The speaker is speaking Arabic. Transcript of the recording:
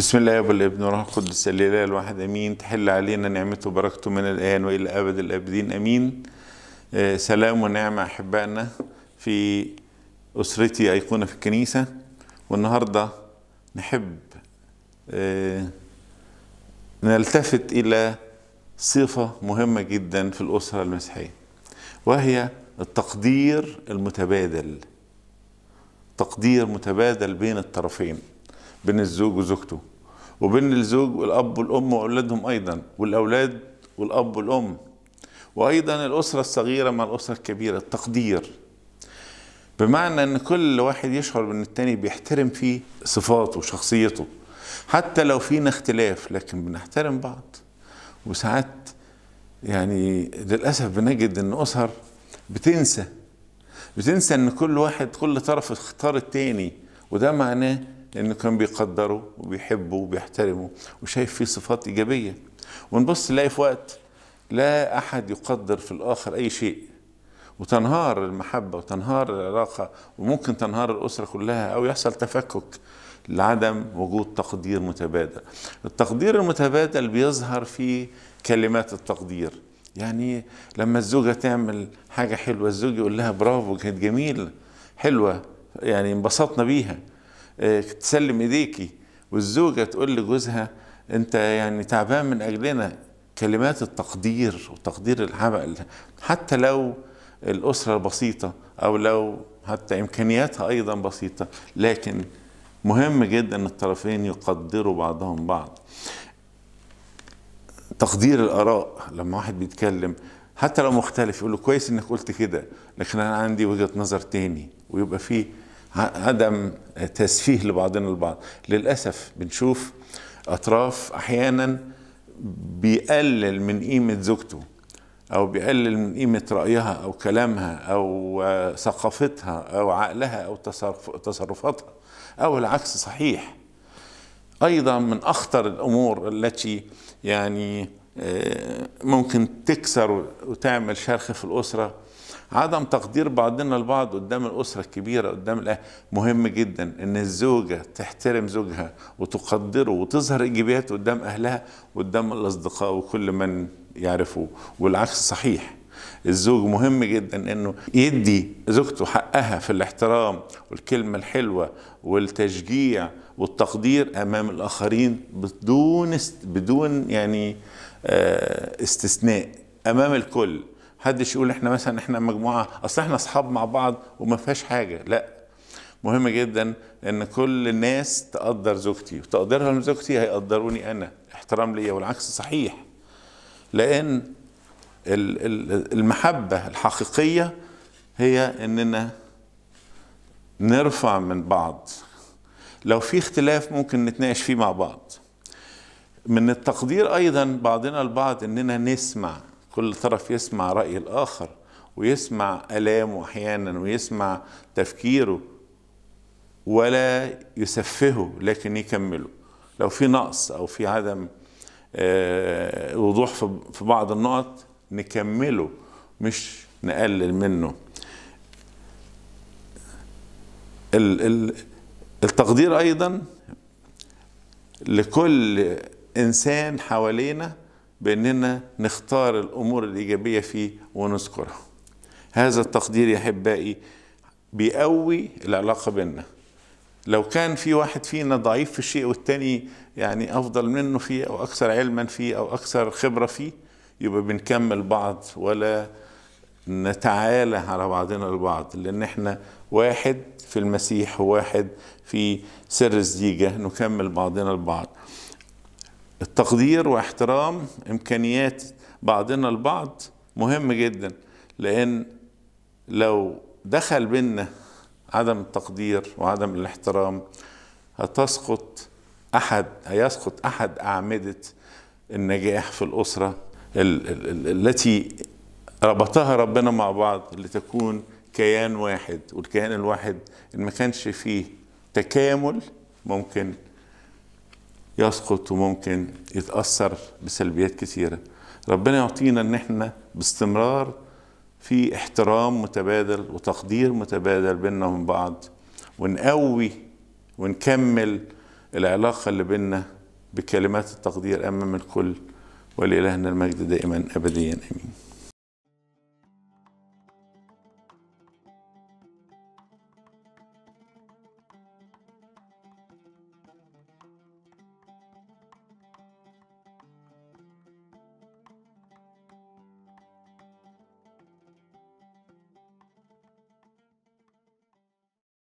بسم الله يا الابن والروح القدس الاله الواحد امين تحل علينا نعمته وبركته من الان والى ابد الابدين امين آه، سلام ونعمه احبائنا في اسرتي ايقونه في الكنيسه والنهارده نحب آه، نلتفت الى صفه مهمه جدا في الاسره المسيحيه وهي التقدير المتبادل تقدير متبادل بين الطرفين بين الزوج وزوجته وبين الزوج والأب والأم وأولادهم أيضا والأولاد والأب والأم وأيضا الأسرة الصغيرة مع الأسرة الكبيرة التقدير بمعنى أن كل واحد يشعر بأن التاني بيحترم فيه صفاته وشخصيته حتى لو فينا اختلاف لكن بنحترم بعض وساعات يعني للأسف بنجد أن أسر بتنسى بتنسى أن كل واحد كل طرف اختار التاني وده معناه لأنه كان بيقدروا وبيحبوا وبيحترموا وشايف فيه صفات إيجابية ونبص نلاقي في وقت لا أحد يقدر في الآخر أي شيء وتنهار المحبة وتنهار العلاقة وممكن تنهار الأسرة كلها أو يحصل تفكك لعدم وجود تقدير متبادل التقدير المتبادل بيظهر في كلمات التقدير يعني لما الزوجة تعمل حاجة حلوة الزوج يقول لها برافو كانت جميلة حلوة يعني انبسطنا بيها تسلم ايديكي والزوجه تقول لجوزها انت يعني تعبان من اجلنا كلمات التقدير وتقدير العمل حتى لو الاسره بسيطه او لو حتى امكانياتها ايضا بسيطه لكن مهم جدا ان الطرفين يقدروا بعضهم بعض تقدير الاراء لما واحد بيتكلم حتى لو مختلف يقول له كويس انك قلت كده لكن انا عندي وجهه نظر تاني ويبقى فيه عدم تسفيه لبعضنا البعض للأسف بنشوف أطراف أحيانا بيقلل من قيمة زوجته أو بيقلل من قيمة رأيها أو كلامها أو آه، ثقافتها أو عقلها أو تصرفاتها أو العكس صحيح أيضا من أخطر الأمور التي يعني آه، ممكن تكسر وتعمل شرخ في الأسرة عدم تقدير بعضنا البعض قدام الأسرة الكبيرة قدام الأهل مهم جدا أن الزوجة تحترم زوجها وتقدره وتظهر إيجابياته قدام أهلها وقدام الأصدقاء وكل من يعرفوه والعكس صحيح الزوج مهم جدا انه يدي زوجته حقها في الاحترام والكلمه الحلوه والتشجيع والتقدير امام الاخرين بدون است... بدون يعني آه، استثناء امام الكل حدش يقول احنا مثلا احنا مجموعه اصل احنا اصحاب مع بعض وما فيهاش حاجه لا مهم جدا ان كل الناس تقدر زوجتي وتقديرها لزوجتي هيقدروني انا احترام ليا والعكس صحيح لان المحبه الحقيقيه هي اننا نرفع من بعض لو في اختلاف ممكن نتناقش فيه مع بعض من التقدير ايضا بعضنا البعض اننا نسمع كل طرف يسمع رأي الآخر ويسمع آلامه أحيانا ويسمع تفكيره ولا يسفهه لكن يكمله لو في نقص أو في عدم آه، وضوح في بعض النقط نكمله مش نقلل منه التقدير أيضا لكل إنسان حوالينا بأننا نختار الأمور الإيجابية فيه ونذكرها هذا التقدير يا أحبائي بيقوي العلاقة بيننا لو كان في واحد فينا ضعيف في الشيء والتاني يعني أفضل منه فيه أو أكثر علما فيه أو أكثر خبرة فيه يبقى بنكمل بعض ولا نتعالى على بعضنا البعض لأن احنا واحد في المسيح وواحد في سر الزيجة نكمل بعضنا البعض التقدير واحترام امكانيات بعضنا البعض مهم جدا لان لو دخل بينا عدم التقدير وعدم الاحترام هتسقط احد هيسقط احد اعمده النجاح في الاسره التي ربطها ربنا مع بعض لتكون كيان واحد والكيان الواحد ان ما كانش فيه تكامل ممكن يسقط وممكن يتأثر بسلبيات كثيرة ربنا يعطينا ان احنا باستمرار في احترام متبادل وتقدير متبادل بيننا وبين بعض ونقوي ونكمل العلاقة اللي بيننا بكلمات التقدير أمام الكل ولإلهنا المجد دائما أبديا آمين